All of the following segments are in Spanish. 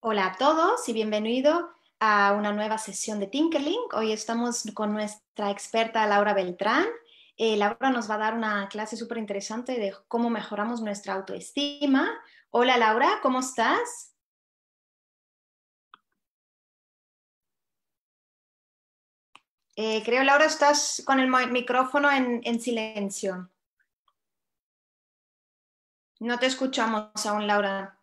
Hola a todos y bienvenido a una nueva sesión de Tinkerlink. Hoy estamos con nuestra experta Laura Beltrán. Eh, Laura nos va a dar una clase súper interesante de cómo mejoramos nuestra autoestima. Hola Laura, ¿cómo estás? Eh, creo Laura, estás con el micrófono en silencio. No te escuchamos aún, Laura.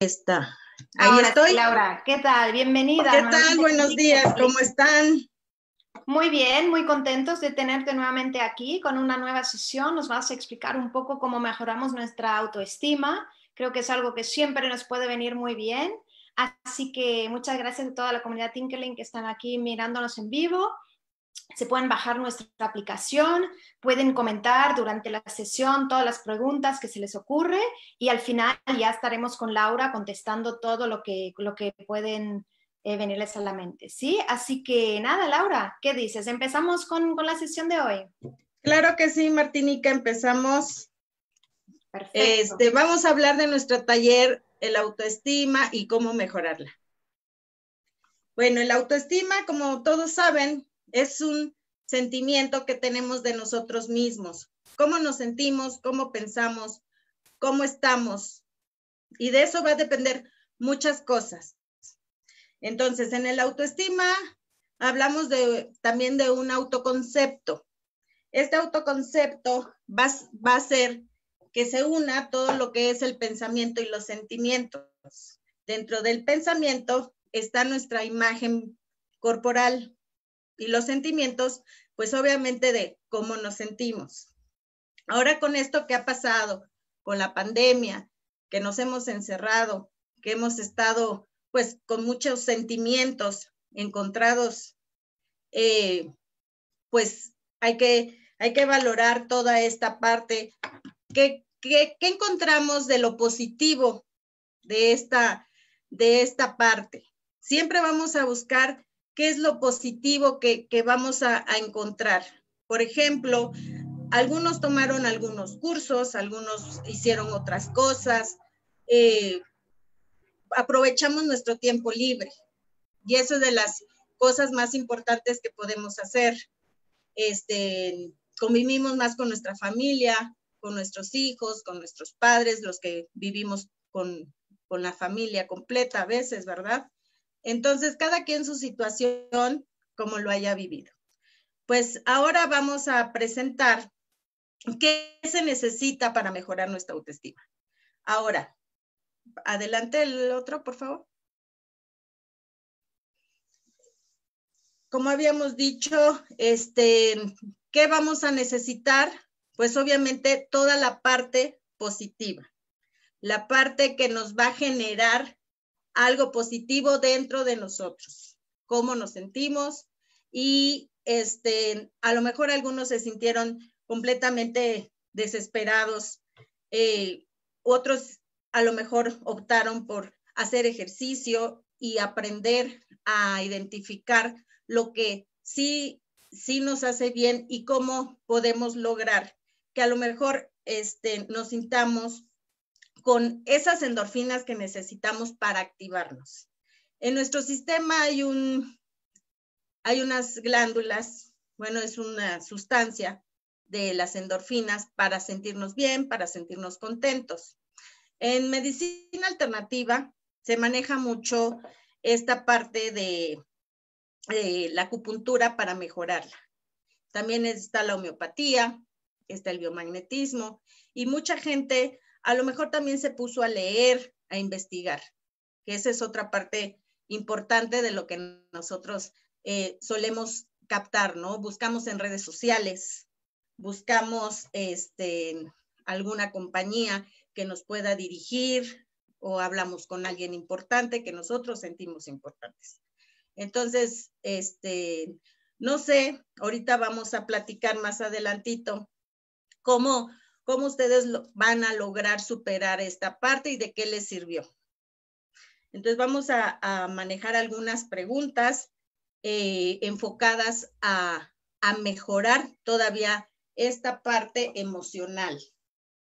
está. Ahí estoy. Laura, ¿qué tal? Bienvenida. ¿Qué tal? Buenos días, ¿cómo están? Muy bien, muy contentos de tenerte nuevamente aquí con una nueva sesión. Nos vas a explicar un poco cómo mejoramos nuestra autoestima. Creo que es algo que siempre nos puede venir muy bien. Así que muchas gracias a toda la comunidad Tinkerling que están aquí mirándonos en vivo se pueden bajar nuestra aplicación, pueden comentar durante la sesión todas las preguntas que se les ocurre y al final ya estaremos con Laura contestando todo lo que, lo que pueden eh, venirles a la mente, ¿sí? Así que nada, Laura, ¿qué dices? ¿Empezamos con, la sesión de hoy? Claro que sí, Martínica, empezamos. Perfecto. Este, vamos a hablar de nuestro taller, el autoestima y cómo mejorarla. Bueno, el autoestima, como todos saben, es un sentimiento que tenemos de nosotros mismos, cómo nos sentimos, cómo pensamos, cómo estamos. Y de eso va a depender muchas cosas. Entonces, en el autoestima hablamos también de un autoconcepto. Este autoconcepto va, a ser que se una todo lo que es el pensamiento y los sentimientos. Dentro del pensamiento está nuestra imagen corporal, y los sentimientos, pues obviamente de cómo nos sentimos. Ahora con esto que ha pasado, con la pandemia, que nos hemos encerrado, que hemos estado pues con muchos sentimientos encontrados, eh, pues hay que, hay que valorar toda esta parte. ¿Qué, encontramos de lo positivo de esta, de esta parte? Siempre vamos a buscar ¿qué es lo positivo que, vamos a, encontrar? Por ejemplo, algunos tomaron algunos cursos, algunos hicieron otras cosas, eh, aprovechamos nuestro tiempo libre y eso es de las cosas más importantes que podemos hacer. Este, convivimos más con nuestra familia, con nuestros hijos, con nuestros padres, los que vivimos con, con la familia completa a veces, ¿verdad? Entonces, cada quien su situación, como lo haya vivido. Pues ahora vamos a presentar qué se necesita para mejorar nuestra autoestima. Ahora, adelante el otro, por favor. Como habíamos dicho, este, ¿qué vamos a necesitar? Pues obviamente toda la parte positiva, la parte que nos va a generar algo positivo dentro de nosotros, cómo nos sentimos y este, a lo mejor algunos se sintieron completamente desesperados, eh, otros a lo mejor optaron por hacer ejercicio y aprender a identificar lo que sí, sí nos hace bien y cómo podemos lograr que a lo mejor este, nos sintamos con esas endorfinas que necesitamos para activarnos. En nuestro sistema hay, un, hay unas glándulas, bueno, es una sustancia de las endorfinas para sentirnos bien, para sentirnos contentos. En medicina alternativa se maneja mucho esta parte de, de eh, la acupuntura para mejorarla. También está la homeopatía, está el biomagnetismo y mucha gente a lo mejor también se puso a leer, a investigar, que esa es otra parte importante de lo que nosotros eh, solemos captar, ¿no? Buscamos en redes sociales, buscamos este, alguna compañía que nos pueda dirigir o hablamos con alguien importante que nosotros sentimos importantes. Entonces, este, no sé, ahorita vamos a platicar más adelantito cómo cómo ustedes van a lograr superar esta parte y de qué les sirvió. Entonces vamos a, manejar algunas preguntas eh, enfocadas a, mejorar todavía esta parte emocional.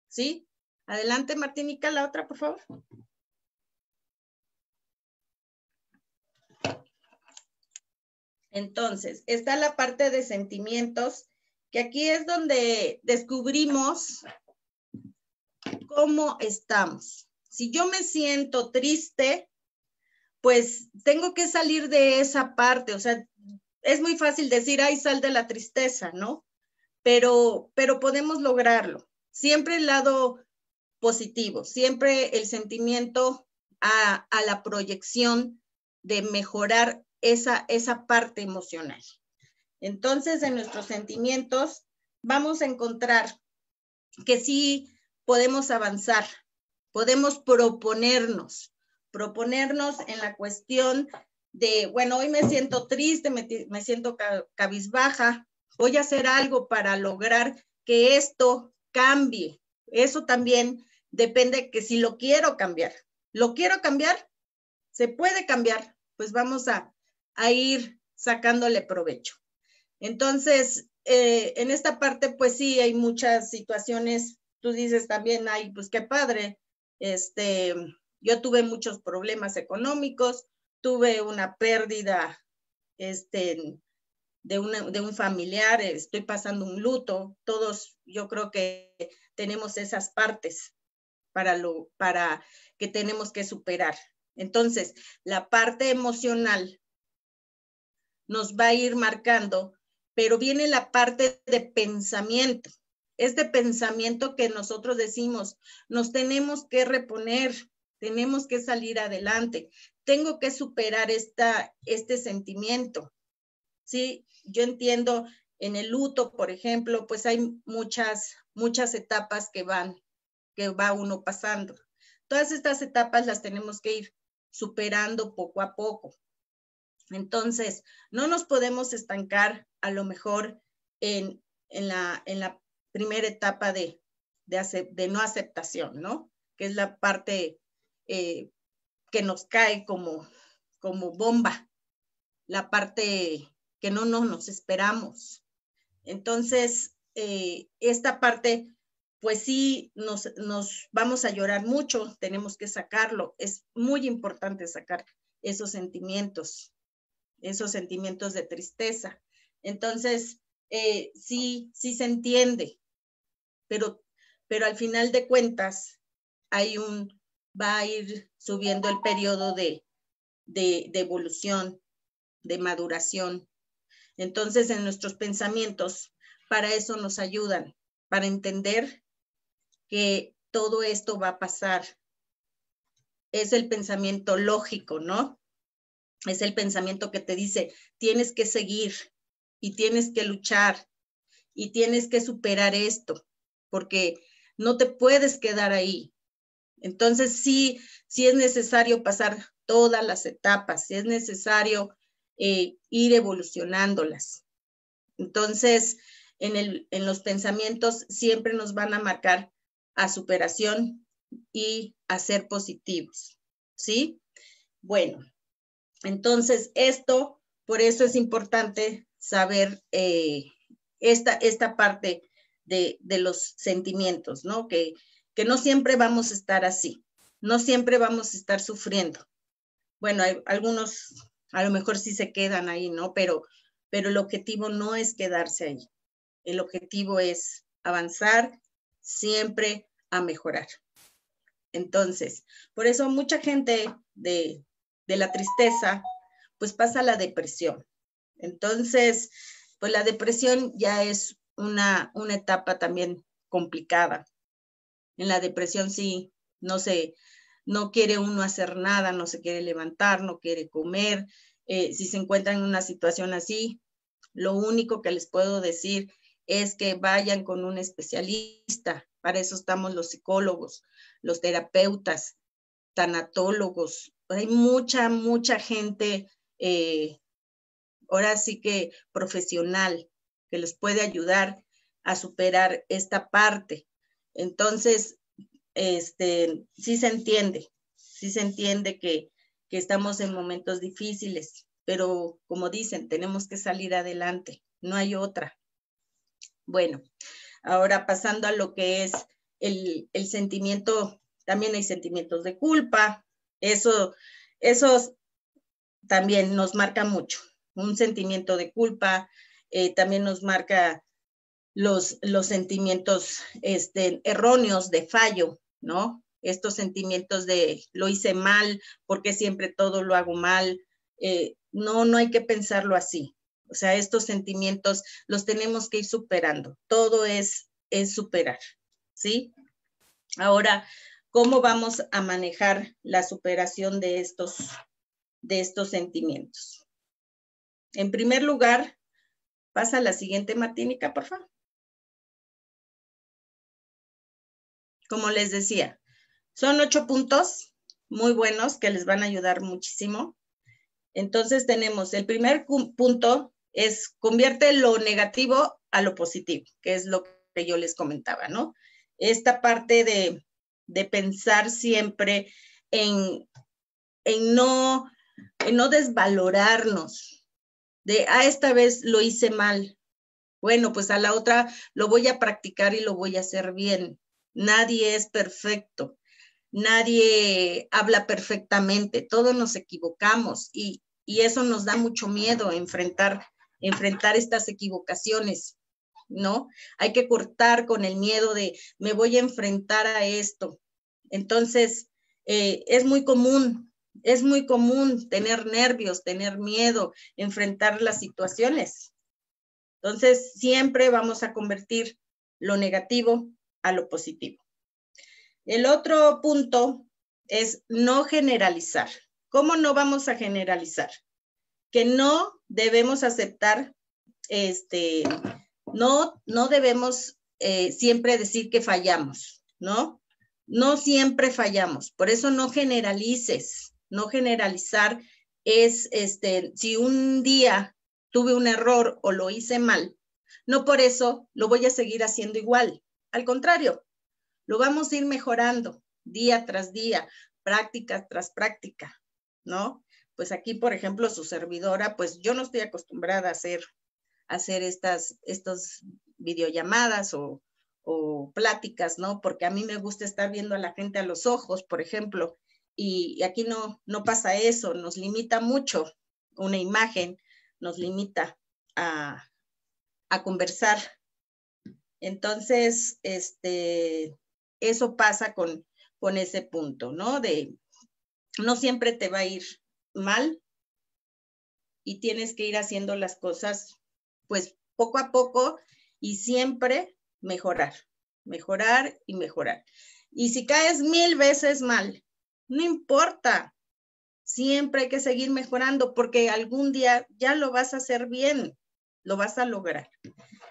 ¿Sí? Adelante, Martínica, la otra, por favor. Entonces, está la parte de sentimientos y aquí es donde descubrimos cómo estamos. Si yo me siento triste, pues tengo que salir de esa parte, o sea, es muy fácil decir, ay, sal de la tristeza, ¿no? Pero, pero podemos lograrlo. Siempre el lado positivo, siempre el sentimiento a, la proyección de mejorar esa parte emocional. Entonces, en nuestros sentimientos vamos a encontrar que sí podemos avanzar, podemos proponernos, proponernos en la cuestión de, bueno, hoy me siento triste, me, siento cabizbaja, voy a hacer algo para lograr que esto cambie. Eso también depende que si lo quiero cambiar. ¿Lo quiero cambiar? ¿Se puede cambiar? Pues vamos a, a ir sacándole provecho. Entonces, eh, en esta parte, pues sí, hay muchas situaciones, tú dices también, ay, pues qué padre, este, yo tuve muchos problemas económicos, tuve una pérdida, este, de, de un familiar, estoy pasando un luto, todos yo creo que tenemos esas partes para lo, para que tenemos que superar. Entonces, la parte emocional nos va a ir marcando pero viene la parte de pensamiento. Este pensamiento que nosotros decimos, nos tenemos que reponer, tenemos que salir adelante, tengo que superar esta, este sentimiento. Sí, yo entiendo en el luto, por ejemplo, pues hay muchas, muchas etapas que van, que va uno pasando. Todas estas etapas las tenemos que ir superando poco a poco. Entonces, no nos podemos estancar a lo mejor en, la, primera etapa de, de, no aceptación, ¿no? Que es la parte eh, que nos cae como, bomba, la parte que no, nos esperamos. Entonces, eh, esta parte, pues sí, nos vamos a llorar mucho, tenemos que sacarlo, es muy importante sacar esos sentimientos esos sentimientos de tristeza. Entonces, eh, sí, sí se entiende, pero, pero al final de cuentas hay un, va a ir subiendo el periodo de evolución, de maduración. Entonces, en nuestros pensamientos, para eso nos ayudan, para entender que todo esto va a pasar. Es el pensamiento lógico, ¿no? es el pensamiento que te dice, tienes que seguir y tienes que luchar y tienes que superar esto, porque no te puedes quedar ahí. Entonces sí, sí es necesario pasar todas las etapas, sí es necesario eh, ir evolucionándolas. Entonces, en, en los pensamientos siempre nos van a marcar a superación y a ser positivos, ¿sí? Bueno, entonces, esto, por eso es importante saber eh, esta, esta parte de, los sentimientos, ¿no? Que, que no siempre vamos a estar así, no siempre vamos a estar sufriendo. Bueno, hay, algunos a lo mejor sí se quedan ahí, ¿no? Pero, pero el objetivo no es quedarse ahí. El objetivo es avanzar siempre a mejorar. Entonces, por eso mucha gente de, de la tristeza, pues pasa la depresión. Entonces, pues la depresión ya es una, una etapa también complicada. En la depresión sí, no se, no quiere uno hacer nada, no se quiere levantar, no quiere comer. Eh, si se encuentran en una situación así, lo único que les puedo decir es que vayan con un especialista. Para eso estamos los psicólogos, los terapeutas, tanatólogos, hay mucha, mucha gente, eh, ahora sí que profesional, que les puede ayudar a superar esta parte. Entonces, este, sí se entiende, sí se entiende que, estamos en momentos difíciles, pero como dicen, tenemos que salir adelante, no hay otra. Bueno, ahora pasando a lo que es el, el sentimiento, también hay sentimientos de culpa, eso, esos también nos marca mucho, un sentimiento de culpa, eh, también nos marca los, los sentimientos este, erróneos de fallo, ¿no? Estos sentimientos de lo hice mal, porque siempre todo lo hago mal. Eh, no, no hay que pensarlo así. O sea, estos sentimientos los tenemos que ir superando. Todo es, es superar, ¿sí? Ahora, cómo vamos a manejar la superación de estos, de estos sentimientos. En primer lugar, pasa la siguiente matínica, por favor. Como les decía, son ocho puntos muy buenos que les van a ayudar muchísimo. Entonces tenemos el primer punto es convierte lo negativo a lo positivo, que es lo que yo les comentaba, ¿no? Esta parte de de pensar siempre en, en, no, en no desvalorarnos, de, a ah, esta vez lo hice mal. Bueno, pues a la otra lo voy a practicar y lo voy a hacer bien. Nadie es perfecto, nadie habla perfectamente, todos nos equivocamos y, y eso nos da mucho miedo enfrentar, enfrentar estas equivocaciones. ¿no? Hay que cortar con el miedo de me voy a enfrentar a esto. Entonces, eh, es muy común, es muy común tener nervios, tener miedo, enfrentar las situaciones. Entonces, siempre vamos a convertir lo negativo a lo positivo. El otro punto es no generalizar. ¿Cómo no vamos a generalizar? Que no debemos aceptar este, no, no debemos eh, siempre decir que fallamos, ¿no? No siempre fallamos, por eso no generalices, no generalizar es, este, si un día tuve un error o lo hice mal, no por eso lo voy a seguir haciendo igual, al contrario, lo vamos a ir mejorando día tras día, práctica tras práctica, ¿no? Pues aquí, por ejemplo, su servidora, pues yo no estoy acostumbrada a hacer hacer estas, videollamadas o, pláticas, ¿no? Porque a mí me gusta estar viendo a la gente a los ojos, por ejemplo, y, aquí no, no pasa eso, nos limita mucho una imagen, nos limita a, conversar. Entonces, este, eso pasa con, con ese punto, ¿no? De no siempre te va a ir mal y tienes que ir haciendo las cosas pues poco a poco y siempre mejorar, mejorar y mejorar. Y si caes mil veces mal, no importa, siempre hay que seguir mejorando porque algún día ya lo vas a hacer bien, lo vas a lograr.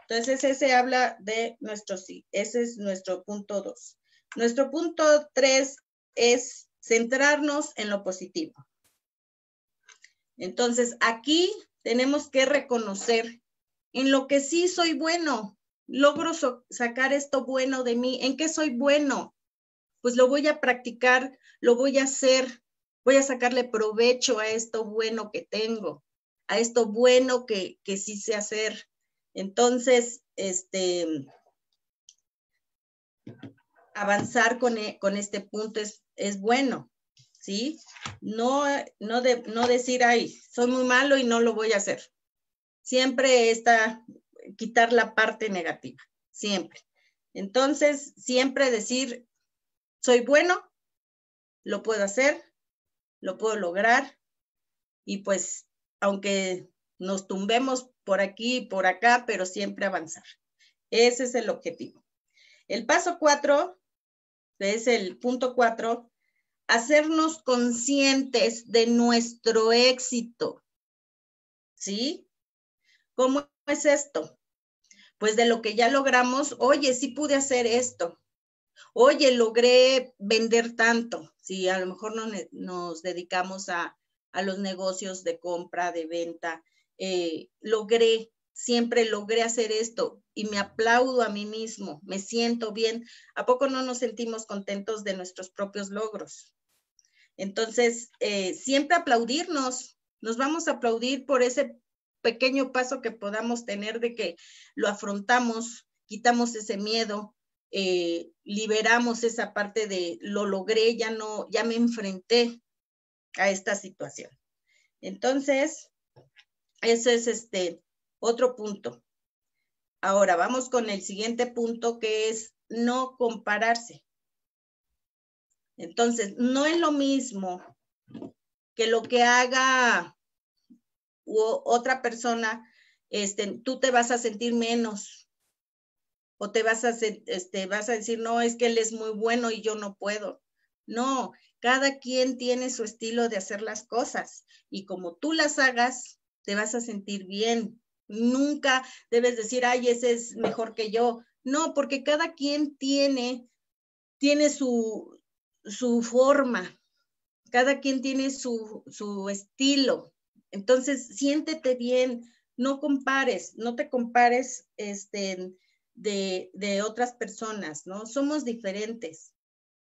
Entonces ese habla de nuestro sí, ese es nuestro punto dos. Nuestro punto tres es centrarnos en lo positivo. Entonces aquí tenemos que reconocer en lo que sí soy bueno, logro sacar esto bueno de mí, en qué soy bueno, pues lo voy a practicar, lo voy a hacer, voy a sacarle provecho a esto bueno que tengo, a esto bueno que, sí sé hacer. Entonces, este, avanzar con, e, con este punto es, es bueno, ¿sí? No, no, no decir, ay, soy muy malo y no lo voy a hacer siempre está quitar la parte negativa, siempre. Entonces, siempre decir, soy bueno, lo puedo hacer, lo puedo lograr, y pues, aunque nos tumbemos por aquí y por acá, pero siempre avanzar. Ese es el objetivo. El paso cuatro, es el punto cuatro, hacernos conscientes de nuestro éxito. ¿Sí? ¿Cómo es esto? Pues de lo que ya logramos, oye, sí pude hacer esto. Oye, logré vender tanto. Si a lo mejor no nos dedicamos a, los negocios de compra, de venta, eh, logré, siempre logré hacer esto y me aplaudo a mí mismo, me siento bien. ¿A poco no nos sentimos contentos de nuestros propios logros? Entonces, eh, siempre aplaudirnos, nos vamos a aplaudir por ese pequeño paso que podamos tener de que lo afrontamos, quitamos ese miedo, eh, liberamos esa parte de lo logré, ya no, ya me enfrenté a esta situación. Entonces, ese es este otro punto. Ahora vamos con el siguiente punto que es no compararse. Entonces, no es lo mismo que lo que haga u otra persona, este, tú te vas a sentir menos o te vas a, este, vas a decir, no, es que él es muy bueno y yo no puedo. No, cada quien tiene su estilo de hacer las cosas y como tú las hagas, te vas a sentir bien. Nunca debes decir, ay, ese es mejor que yo. No, porque cada quien tiene, tiene su, su forma, cada quien tiene su, su estilo. Entonces, siéntete bien, no compares, no te compares este, de, otras personas, ¿no? Somos diferentes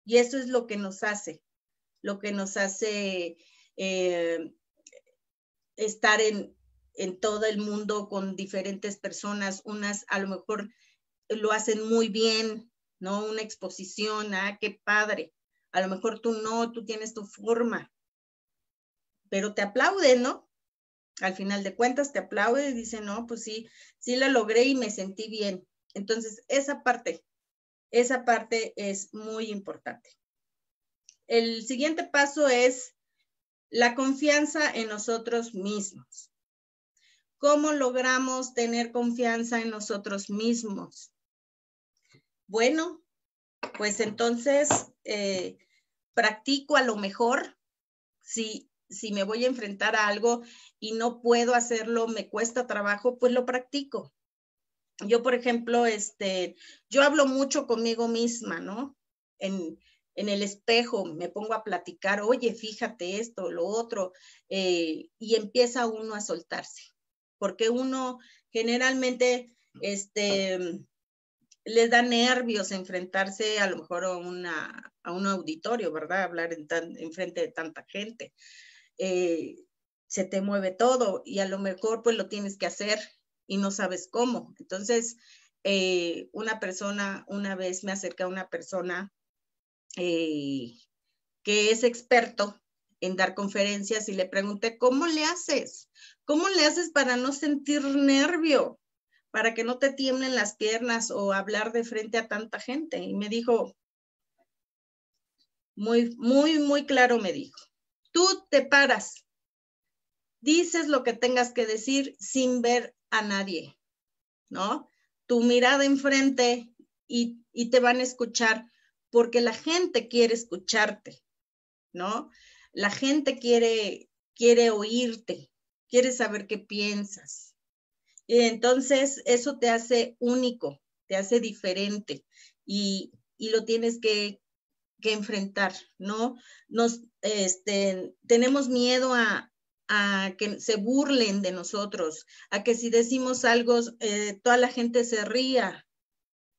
y eso es lo que nos hace, lo que nos hace eh, estar en, en todo el mundo con diferentes personas, unas a lo mejor lo hacen muy bien, ¿no? Una exposición, ah, qué padre. A lo mejor tú no, tú tienes tu forma, pero te aplauden, ¿no? Al final de cuentas te aplaude y dice, no, pues sí, sí la logré y me sentí bien. Entonces, esa parte, esa parte es muy importante. El siguiente paso es la confianza en nosotros mismos. ¿Cómo logramos tener confianza en nosotros mismos? Bueno, pues entonces eh, practico a lo mejor si si me voy a enfrentar a algo y no puedo hacerlo, me cuesta trabajo, pues lo practico. Yo, por ejemplo, este, yo hablo mucho conmigo misma, ¿no? En, el espejo me pongo a platicar, oye, fíjate esto, lo otro, eh, y empieza uno a soltarse, porque uno generalmente, este, les da nervios enfrentarse a lo mejor a, un auditorio, ¿verdad? Hablar en, frente de tanta gente. Eh, se te mueve todo y a lo mejor pues lo tienes que hacer y no sabes cómo. Entonces, eh, una persona, una vez me acerca una persona eh, que es experto en dar conferencias y le pregunté, ¿cómo le haces? ¿Cómo le haces para no sentir nervio? Para que no te tiemblen las piernas o hablar de frente a tanta gente. Y me dijo, muy, muy, muy claro me dijo, Tú te paras, dices lo que tengas que decir sin ver a nadie, ¿no? Tu mirada enfrente y, te van a escuchar porque la gente quiere escucharte, ¿no? La gente quiere, quiere oírte, quiere saber qué piensas. Y entonces eso te hace único, te hace diferente y lo tienes que, que enfrentar, ¿no? Nos, este, tenemos miedo a, que se burlen de nosotros, a que si decimos algo, eh, toda la gente se ría.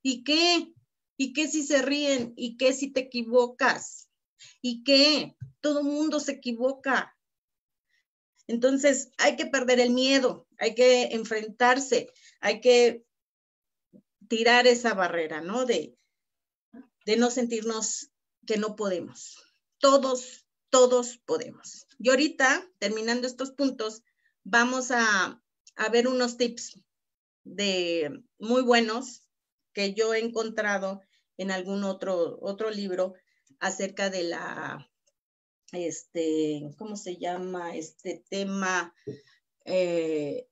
¿Y qué? ¿Y qué si se ríen? ¿Y qué si te equivocas? ¿Y qué? Todo mundo se equivoca. Entonces, hay que perder el miedo, hay que enfrentarse, hay que tirar esa barrera, ¿no? De, de no sentirnos que no podemos. Todos, todos podemos. Y ahorita, terminando estos puntos, vamos a, ver unos tips de muy buenos que yo he encontrado en algún otro, otro libro acerca de la, este, ¿cómo se llama? Este tema, eh,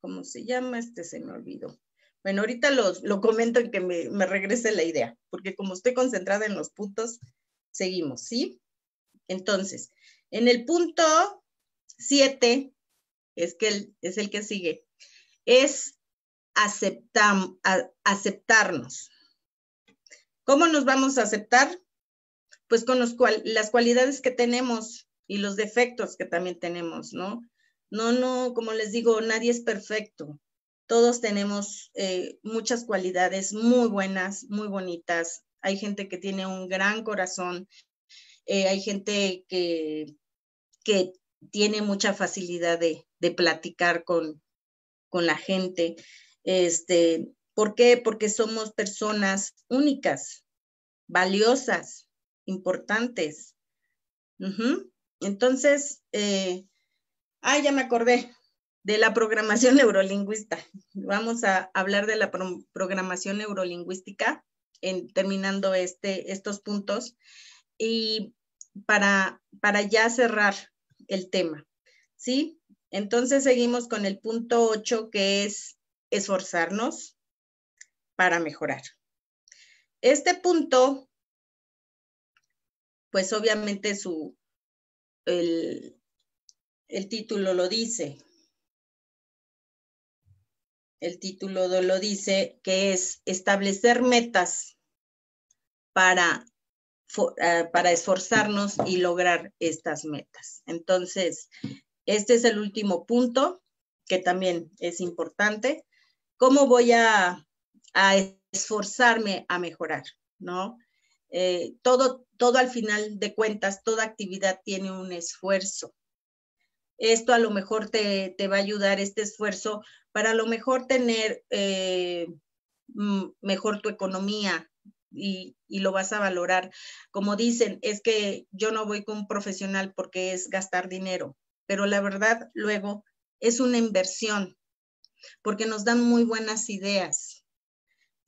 ¿cómo se llama? Este se me olvidó. Bueno, ahorita lo comento en que me, regrese la idea, porque como estoy concentrada en los puntos, seguimos, ¿sí? Entonces, en el punto siete, es, que el, es el que sigue, es aceptarnos. ¿Cómo nos vamos a aceptar? Pues con las cualidades que tenemos y los defectos que también tenemos, ¿no? No, no, como les digo, nadie es perfecto. Todos tenemos eh, muchas cualidades muy buenas, muy bonitas. Hay gente que tiene un gran corazón, eh, hay gente que, que, tiene mucha facilidad de, platicar con, la gente. Este, ¿Por qué? Porque somos personas únicas, valiosas, importantes. Entonces, eh, ay, ya me acordé, de la programación neurolingüista. Vamos a hablar de la programación neurolingüística en, terminando este, estos puntos y para, para ya cerrar el tema. ¿Sí? Entonces seguimos con el punto 8 que es esforzarnos para mejorar. Este punto, pues obviamente su, el, el título lo dice, el título lo dice, que es establecer metas para, eh, para esforzarnos y lograr estas metas. Entonces, este es el último punto que también es importante. ¿Cómo voy a, esforzarme a mejorar? ¿No? Eh, todo, todo al final de cuentas, toda actividad tiene un esfuerzo. Esto a lo mejor te, te va a ayudar, este esfuerzo, para lo mejor tener eh, mm, mejor tu economía y, lo vas a valorar. Como dicen, es que yo no voy con un profesional porque es gastar dinero, pero la verdad luego es una inversión porque nos dan muy buenas ideas.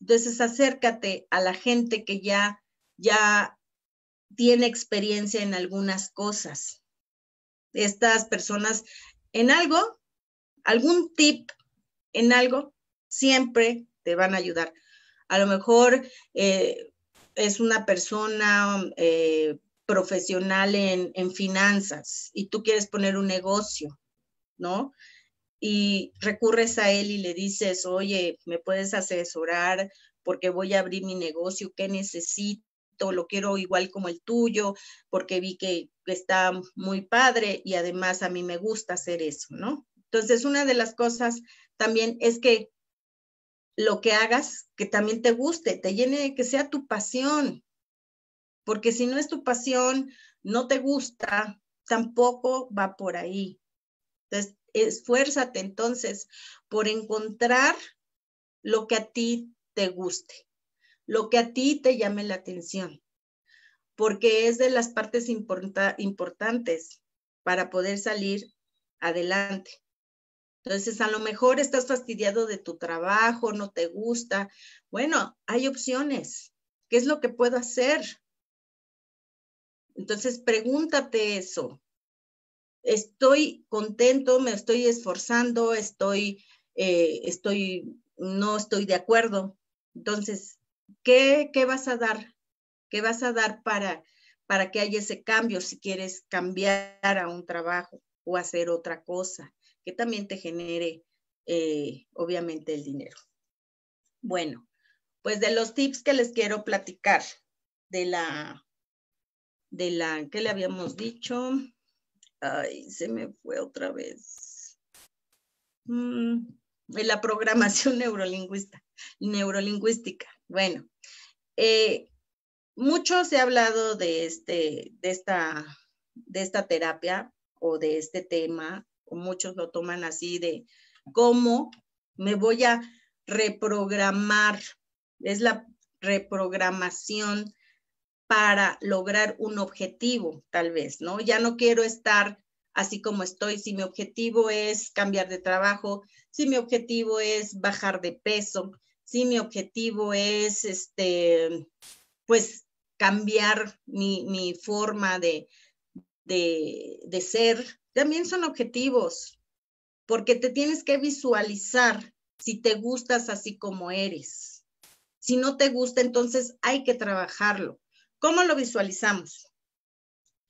Entonces acércate a la gente que ya, ya tiene experiencia en algunas cosas. Estas personas en algo, algún tip en algo, siempre te van a ayudar. A lo mejor eh, es una persona eh, profesional en, finanzas y tú quieres poner un negocio, ¿no? Y recurres a él y le dices, oye, ¿me puedes asesorar porque voy a abrir mi negocio? ¿Qué necesito? Lo quiero igual como el tuyo porque vi que está muy padre y además a mí me gusta hacer eso, ¿no? Entonces, una de las cosas también es que lo que hagas, que también te guste, te llene, que sea tu pasión, porque si no es tu pasión, no te gusta, tampoco va por ahí. Entonces, esfuérzate entonces por encontrar lo que a ti te guste, lo que a ti te llame la atención, porque es de las partes importantes para poder salir adelante. Entonces, a lo mejor estás fastidiado de tu trabajo, no te gusta. Bueno, hay opciones. ¿Qué es lo que puedo hacer? Entonces, pregúntate eso. Estoy contento, me estoy esforzando, estoy, eh, estoy, no estoy de acuerdo. Entonces, ¿qué, ¿qué, vas a dar? ¿Qué vas a dar para, para que haya ese cambio si quieres cambiar a un trabajo o hacer otra cosa? que también te genere, eh, obviamente, el dinero. Bueno, pues de los tips que les quiero platicar, de la, de la, que le habíamos dicho? Ay, se me fue otra vez. Mm, de la programación neurolingüística neurolingüística. Bueno, muchos eh, mucho se ha hablado de, este, de, esta, de esta terapia o de este tema muchos lo toman así de cómo me voy a reprogramar, es la reprogramación para lograr un objetivo, tal vez, ¿no? Ya no quiero estar así como estoy, si mi objetivo es cambiar de trabajo, si mi objetivo es bajar de peso, si mi objetivo es, este, pues, cambiar mi, forma de, de ser, también son objetivos, porque te tienes que visualizar si te gustas así como eres. Si no te gusta, entonces hay que trabajarlo. ¿Cómo lo visualizamos?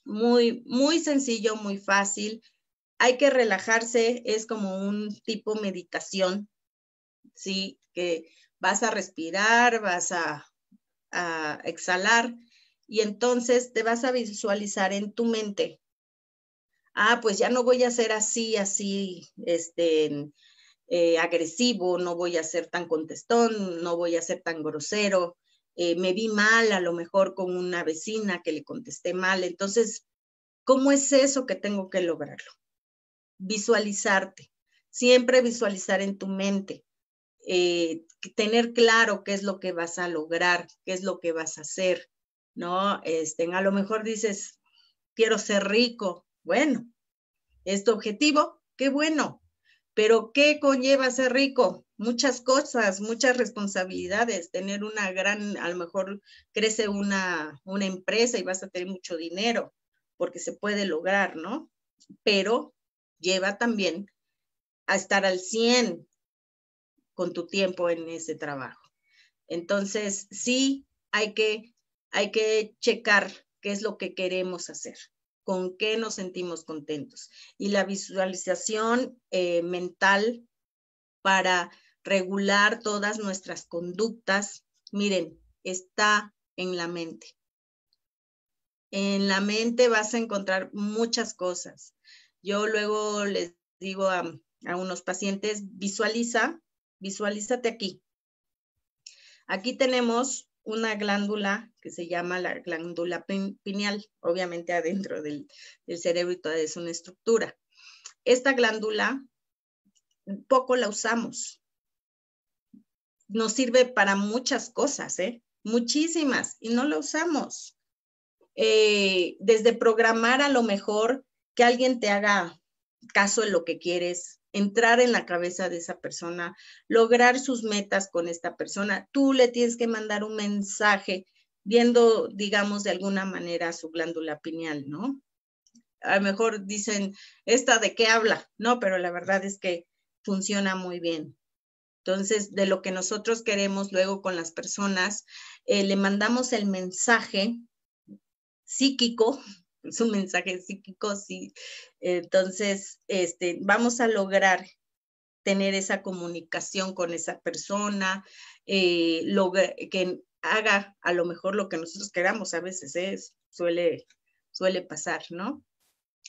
Muy, muy sencillo, muy fácil. Hay que relajarse, es como un tipo meditación, ¿sí? Que vas a respirar, vas a, a exhalar y entonces te vas a visualizar en tu mente ah, pues ya no voy a ser así, así, este, eh, agresivo, no voy a ser tan contestón, no voy a ser tan grosero, eh, me vi mal a lo mejor con una vecina que le contesté mal. Entonces, ¿cómo es eso que tengo que lograrlo? Visualizarte, siempre visualizar en tu mente, eh, tener claro qué es lo que vas a lograr, qué es lo que vas a hacer, ¿no? Este, a lo mejor dices, quiero ser rico, bueno, este objetivo, qué bueno, pero ¿qué conlleva ser rico? Muchas cosas, muchas responsabilidades, tener una gran, a lo mejor crece una, una empresa y vas a tener mucho dinero, porque se puede lograr, ¿no? Pero lleva también a estar al 100 con tu tiempo en ese trabajo. Entonces, sí, hay que, hay que checar qué es lo que queremos hacer con qué nos sentimos contentos. Y la visualización eh, mental para regular todas nuestras conductas, miren, está en la mente. En la mente vas a encontrar muchas cosas. Yo luego les digo a, a unos pacientes, visualiza, visualízate aquí. Aquí tenemos una glándula que se llama la glándula pineal, obviamente adentro del, cerebro y toda es una estructura. Esta glándula poco la usamos. Nos sirve para muchas cosas, ¿eh? muchísimas, y no la usamos. Eh, desde programar a lo mejor que alguien te haga caso en lo que quieres, entrar en la cabeza de esa persona, lograr sus metas con esta persona. Tú le tienes que mandar un mensaje viendo, digamos, de alguna manera su glándula pineal, ¿no? A lo mejor dicen, ¿esta de qué habla? No, pero la verdad es que funciona muy bien. Entonces, de lo que nosotros queremos luego con las personas, eh, le mandamos el mensaje psíquico su mensaje psíquico, sí. Entonces, este, vamos a lograr tener esa comunicación con esa persona, eh, que haga a lo mejor lo que nosotros queramos, a veces es, ¿eh? suele, suele pasar, ¿no?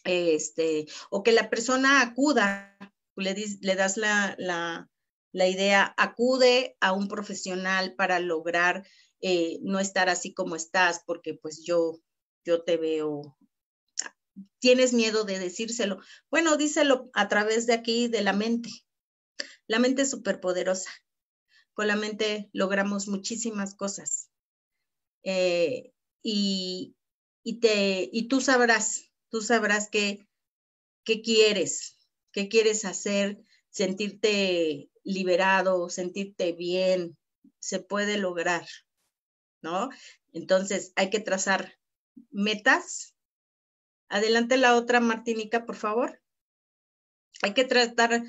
Este, o que la persona acuda, le, le das la, idea, acude a un profesional para lograr eh, no estar así como estás, porque pues yo, yo te veo tienes miedo de decírselo. Bueno, díselo a través de aquí, de la mente. La mente es superpoderosa. Con la mente logramos muchísimas cosas. Eh, y, y, te, y tú sabrás, tú sabrás qué, qué quieres, qué quieres hacer, sentirte liberado, sentirte bien, se puede lograr, ¿no? Entonces hay que trazar metas Adelante la otra, Martinica, por favor. Hay que tratar,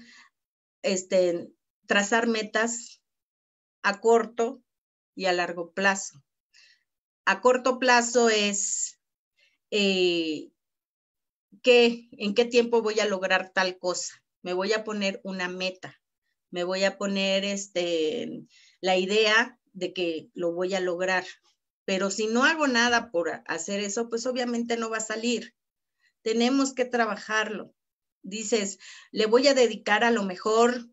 este, trazar metas a corto y a largo plazo. A corto plazo es eh, en qué tiempo voy a lograr tal cosa. Me voy a poner una meta. Me voy a poner este, la idea de que lo voy a lograr. Pero si no hago nada por hacer eso, pues obviamente no va a salir tenemos que trabajarlo. Dices, le voy a dedicar a lo mejor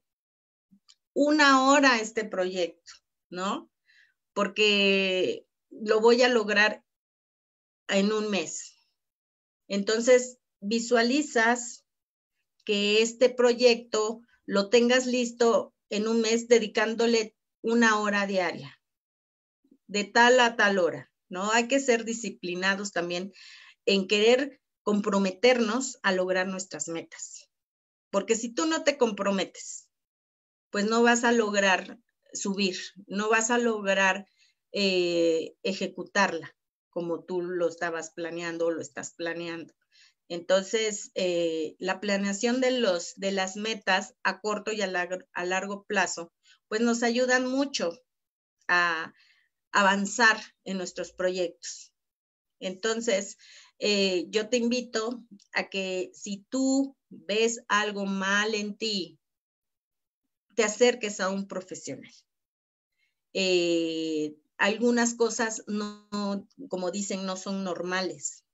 una hora a este proyecto, ¿no? Porque lo voy a lograr en un mes. Entonces, visualizas que este proyecto lo tengas listo en un mes dedicándole una hora diaria, de tal a tal hora, ¿no? Hay que ser disciplinados también en querer comprometernos a lograr nuestras metas. Porque si tú no te comprometes, pues no vas a lograr subir, no vas a lograr eh, ejecutarla como tú lo estabas planeando o lo estás planeando. Entonces, eh, la planeación de, los, de las metas a corto y a, a largo plazo, pues nos ayudan mucho a avanzar en nuestros proyectos. Entonces, eh, yo te invito a que si tú ves algo mal en ti, te acerques a un profesional. Eh, algunas cosas no, como dicen, no son normales.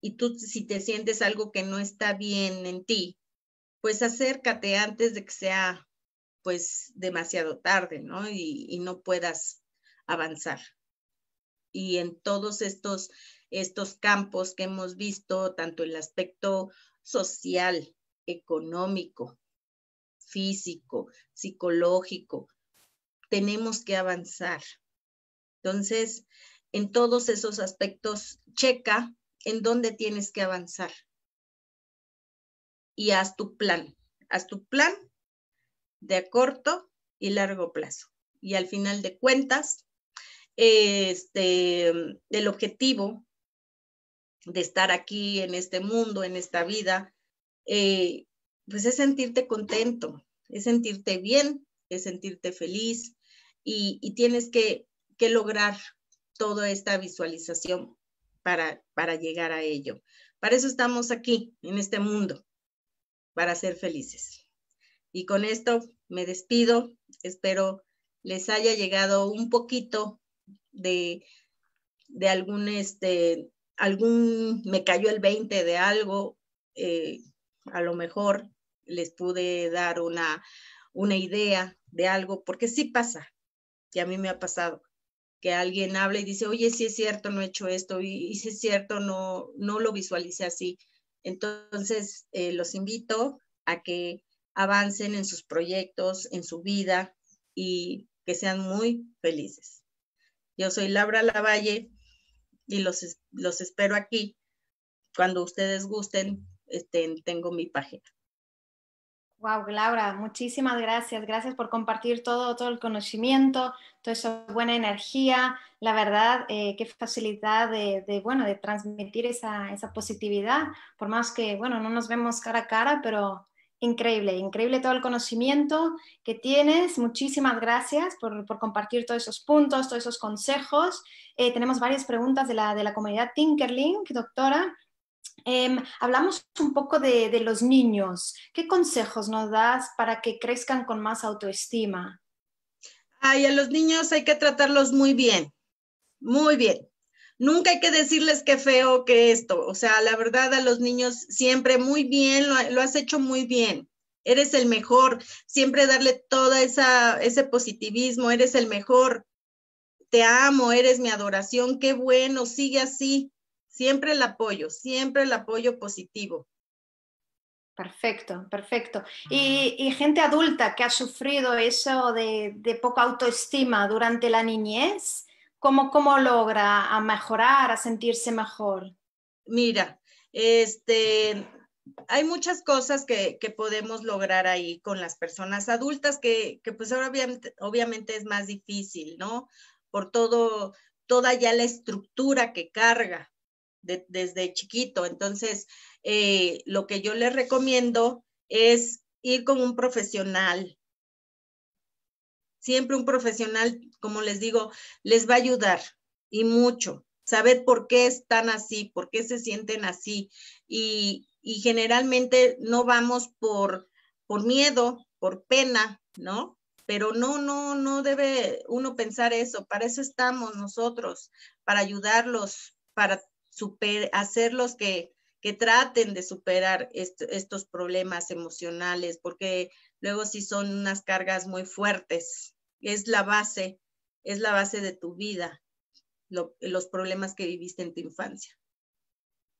Y tú, si te sientes algo que no está bien en ti, pues acércate antes de que sea, pues, demasiado tarde, ¿no? Y, y no puedas avanzar. Y en todos estos estos campos que hemos visto, tanto el aspecto social, económico, físico, psicológico. Tenemos que avanzar. Entonces, en todos esos aspectos, checa en dónde tienes que avanzar. Y haz tu plan. Haz tu plan de corto y largo plazo. Y al final de cuentas, este, el objetivo de estar aquí en este mundo, en esta vida, eh, pues es sentirte contento, es sentirte bien, es sentirte feliz y, tienes que, lograr toda esta visualización para, para llegar a ello. Para eso estamos aquí, en este mundo, para ser felices. Y con esto me despido, espero les haya llegado un poquito de, de algún este, algún, me cayó el 20 de algo, eh, a lo mejor les pude dar una, idea de algo, porque sí pasa, y a mí me ha pasado, que alguien habla y dice, oye, sí es cierto, no he hecho esto, y, si es cierto, no, no lo visualicé así. Entonces, eh, los invito a que avancen en sus proyectos, en su vida y que sean muy felices. Yo soy Laura Lavalle, y los, los espero aquí. Cuando ustedes gusten, este, tengo mi página. Wow, Laura, muchísimas gracias. Gracias por compartir todo, todo el conocimiento, toda esa buena energía. La verdad, eh, qué facilidad de, de, bueno, de transmitir esa, esa positividad, por más que, bueno, no nos vemos cara a cara, pero Increíble, increíble todo el conocimiento que tienes. Muchísimas gracias por, compartir todos esos puntos, todos esos consejos. Eh, tenemos varias preguntas de la, de la comunidad Tinkerlink, doctora. Em, hablamos un poco de, de, los niños. ¿Qué consejos nos das para que crezcan con más autoestima? Ay, a los niños hay que tratarlos muy bien, muy bien nunca hay que decirles qué feo que esto. O sea, la verdad a los niños siempre muy bien, lo, has hecho muy bien. Eres el mejor. Siempre darle todo esa, ese positivismo. Eres el mejor. Te amo, eres mi adoración. Qué bueno, sigue así. Siempre el apoyo, siempre el apoyo positivo. Perfecto, perfecto. Y, y, gente adulta que ha sufrido eso de, de poca autoestima durante la niñez, ¿Cómo, cómo logra a mejorar, a sentirse mejor? Mira, este, hay muchas cosas que, que, podemos lograr ahí con las personas adultas, que, que pues ahora obviamente, es más difícil, ¿no? Por todo, toda ya la estructura que carga desde chiquito. Entonces, eh, lo que yo les recomiendo es ir con un profesional, Siempre un profesional, como les digo, les va a ayudar y mucho. Saber por qué están así, por qué se sienten así. Y, generalmente no vamos por, por miedo, por pena, ¿no? Pero no, no, no debe uno pensar eso. Para eso estamos nosotros, para ayudarlos, para super, hacerlos que, que traten de superar estos problemas emocionales, porque luego sí son unas cargas muy fuertes, es la base, es la base de tu vida, los problemas que viviste en tu infancia.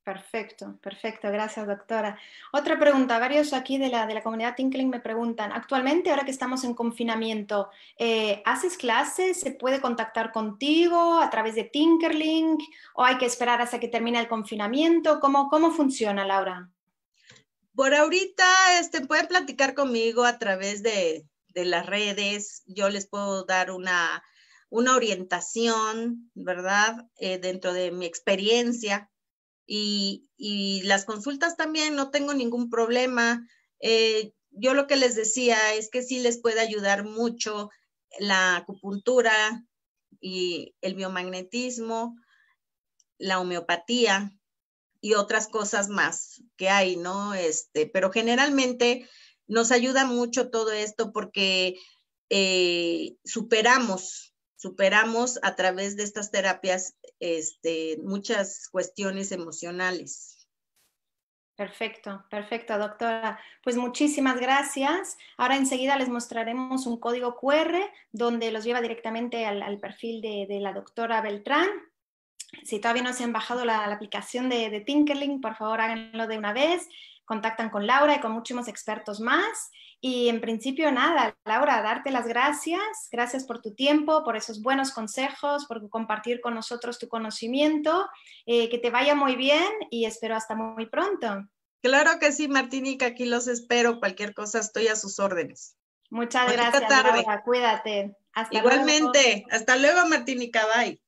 Perfecto, perfecto, gracias doctora. Otra pregunta, varios aquí de la, de la comunidad Tinkling me preguntan, actualmente ahora que estamos en confinamiento, eh, ¿haces clases? ¿Se puede contactar contigo a través de Tinkerling o hay que esperar hasta que termine el confinamiento? ¿Cómo, cómo funciona, Laura? Por ahorita este, pueden platicar conmigo a través de, de las redes, yo les puedo dar una, orientación, ¿verdad? Eh, dentro de mi experiencia. Y, las consultas también, no tengo ningún problema. Eh, yo lo que les decía es que sí les puede ayudar mucho la acupuntura y el biomagnetismo, la homeopatía y otras cosas más que hay, ¿no? Este, pero generalmente nos ayuda mucho todo esto porque eh, superamos, superamos a través de estas terapias este, muchas cuestiones emocionales. Perfecto, perfecto, doctora. Pues muchísimas gracias. Ahora enseguida les mostraremos un código QR donde los lleva directamente al, perfil de, la doctora Beltrán. Si todavía no se han bajado la, aplicación de, Tinkering, por favor háganlo de una vez contactan con Laura y con muchísimos expertos más. Y en principio nada, Laura, darte las gracias, gracias por tu tiempo, por esos buenos consejos, por compartir con nosotros tu conocimiento, eh, que te vaya muy bien y espero hasta muy pronto. Claro que sí, Martínica, aquí los espero, cualquier cosa estoy a sus órdenes. Muchas gracias, tarde. Laura, cuídate. Igualmente, hasta luego, Martínica, bye.